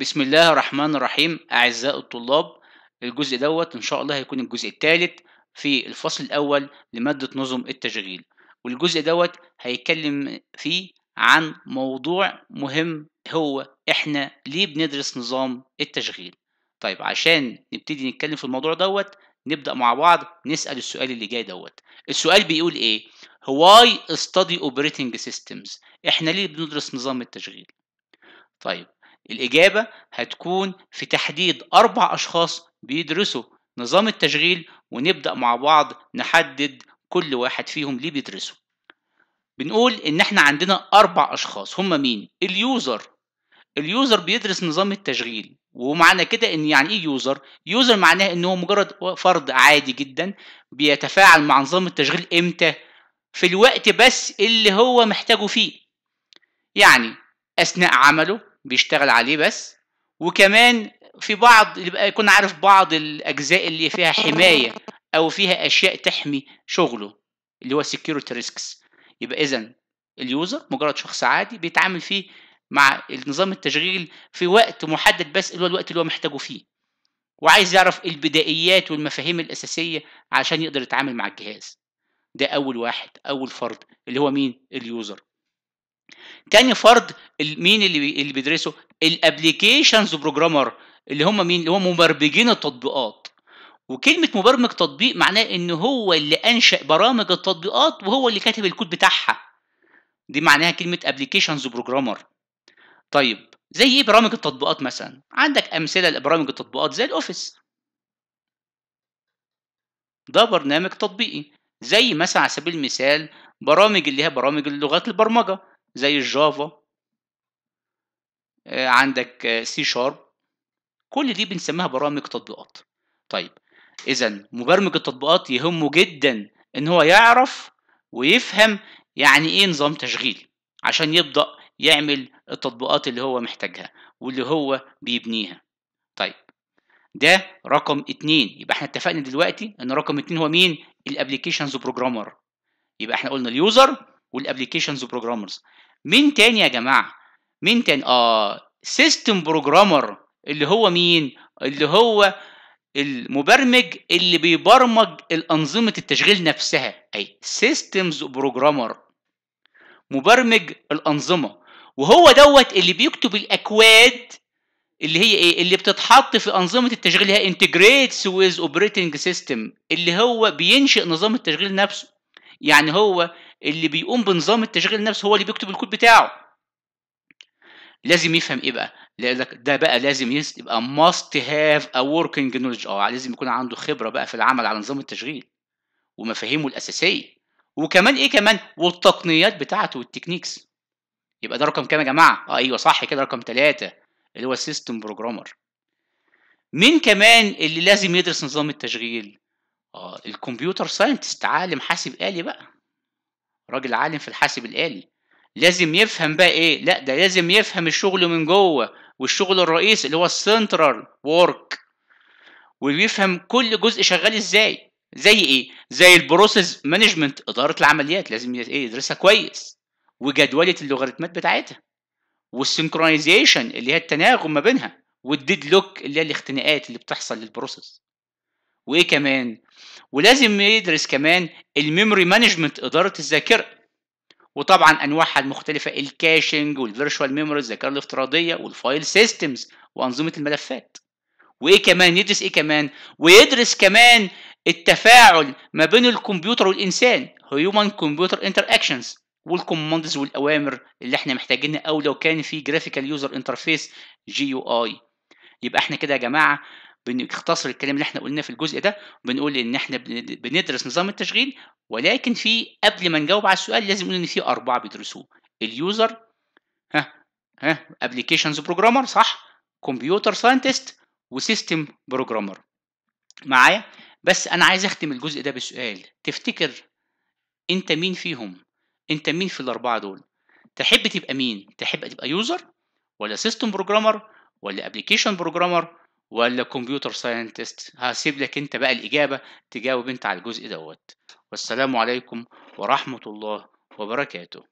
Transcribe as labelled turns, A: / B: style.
A: بسم الله الرحمن الرحيم أعزائي الطلاب الجزء دوت إن شاء الله هيكون الجزء الثالث في الفصل الأول لمادة نظم التشغيل والجزء دوت هيتكلم فيه عن موضوع مهم هو إحنا ليه بندرس نظام التشغيل طيب عشان نبتدي نتكلم في الموضوع دوت نبدأ مع بعض نسأل السؤال اللي جاي دوت السؤال بيقول إيه Why study operating systems إحنا ليه بندرس نظام التشغيل طيب الإجابة هتكون في تحديد أربع أشخاص بيدرسوا نظام التشغيل ونبدأ مع بعض نحدد كل واحد فيهم ليه بيدرسه بنقول إن إحنا عندنا أربع أشخاص هم مين؟ اليوزر اليوزر بيدرس نظام التشغيل ومعنى كده ان يعني ايه يوزر يوزر معناه ان هو مجرد فرد عادي جدا بيتفاعل مع نظام التشغيل امتى في الوقت بس اللي هو محتاجه فيه يعني اثناء عمله بيشتغل عليه بس وكمان في بعض يبقى يكون عارف بعض الاجزاء اللي فيها حمايه او فيها اشياء تحمي شغله اللي هو سكيورتي ريسكس يبقى اذا اليوزر مجرد شخص عادي بيتعامل فيه مع النظام التشغيل في وقت محدد بس اللي هو الوقت اللي هو محتاجه فيه وعايز يعرف البدائيات والمفاهيم الاساسيه عشان يقدر يتعامل مع الجهاز ده اول واحد اول فرد اللي هو مين اليوزر تاني فرد مين اللي اللي بيدرسه الابلكيشنز بروجرامر اللي هم مين اللي هم مبرمجين التطبيقات وكلمه مبرمج تطبيق معناه ان هو اللي انشا برامج التطبيقات وهو اللي كاتب الكود بتاعها دي معناها كلمه ابلكيشنز بروجرامر طيب زي ايه برامج التطبيقات مثلا عندك امثله لبرامج التطبيقات زي الاوفيس ده برنامج تطبيقي زي مثلا على سبيل المثال برامج اللي هي برامج لغات البرمجه زي الجافا آه، عندك آه، سي شارب كل دي بنسميها برامج تطبيقات طيب اذا مبرمج التطبيقات يهمه جدا ان هو يعرف ويفهم يعني ايه نظام تشغيل عشان يبدا يعمل التطبيقات اللي هو محتاجها واللي هو بيبنيها طيب ده رقم اتنين يبقى احنا اتفقنا دلوقتي ان رقم اتنين هو مين الابلكيشنز بروجرامر يبقى احنا قلنا اليوزر والابلكيشنز بروجرامرز مين تاني يا جماعه مين تاني اه سيستم بروجرامر اللي هو مين اللي هو المبرمج اللي بيبرمج الأنظمة التشغيل نفسها أي سيستمز بروجرامر مبرمج الأنظمة وهو دوت اللي بيكتب الأكواد اللي هي ايه اللي بتتحط في أنظمة التشغيل هي انتجريتس ويز اوبريتنج سيستم اللي هو بينشئ نظام التشغيل نفسه يعني هو اللي بيقوم بنظام التشغيل نفسه هو اللي بيكتب الكود بتاعه لازم يفهم ايه بقى ده بقى لازم يبقى ماست هاف ا وركينج knowledge اه لازم يكون عنده خبره بقى في العمل على نظام التشغيل ومفاهيمه الاساسيه وكمان ايه كمان والتقنيات بتاعته والتكنيكس يبقى ده رقم كام يا جماعه اه ايوه صح كده رقم ثلاثة اللي هو سيستم بروجرامر مين كمان اللي لازم يدرس نظام التشغيل اه الكمبيوتر ساينتست عالم حاسب آلي بقى راجل عالم في الحاسب الآلي لازم يفهم بقى ايه لا ده لازم يفهم الشغل من جوه والشغل الرئيسي اللي هو السنترال وورك ويفهم كل جزء شغال ازاي زي ايه زي البروسيس مانجمنت اداره العمليات لازم ايه يدرسها كويس وجدوله اللوغاريتمات بتاعتها والسنكرونيزيشن اللي هي التناغم ما بينها والديد لوك اللي هي الاختناقات اللي بتحصل للبروسيس وايه كمان ولازم يدرس كمان الميموري مانجمنت اداره الذاكره وطبعا انواعها المختلفه الكاشنج والفيرشوال ميموري الذاكره الافتراضيه والفايل سيستمز وانظمه الملفات وايه كمان يدرس ايه كمان ويدرس كمان التفاعل ما بين الكمبيوتر والانسان هيومن كمبيوتر انتر اكشنز والكوماندز والاوامر اللي احنا محتاجينها او لو كان في جرافيكال يوزر انترفيس جي يو اي يبقى احنا كده يا جماعه بنختصر الكلام اللي احنا قلناه في الجزء ده وبنقول ان احنا بندرس نظام التشغيل ولكن في قبل ما نجاوب على السؤال لازم نقول ان في اربعه بيدرسوه اليوزر ها ها ابلكيشنز بروجرامر صح كمبيوتر ساينتست وسيستم بروجرامر معايا بس انا عايز اختم الجزء ده بسؤال تفتكر انت مين فيهم انت مين في الاربعه دول تحب تبقى مين تحب تبقى يوزر ولا سيستم بروجرامر ولا ابلكيشن بروجرامر ولا كمبيوتر ساينتست هسيب لك انت بقى الاجابه تجاوب انت على الجزء دوت والسلام عليكم ورحمه الله وبركاته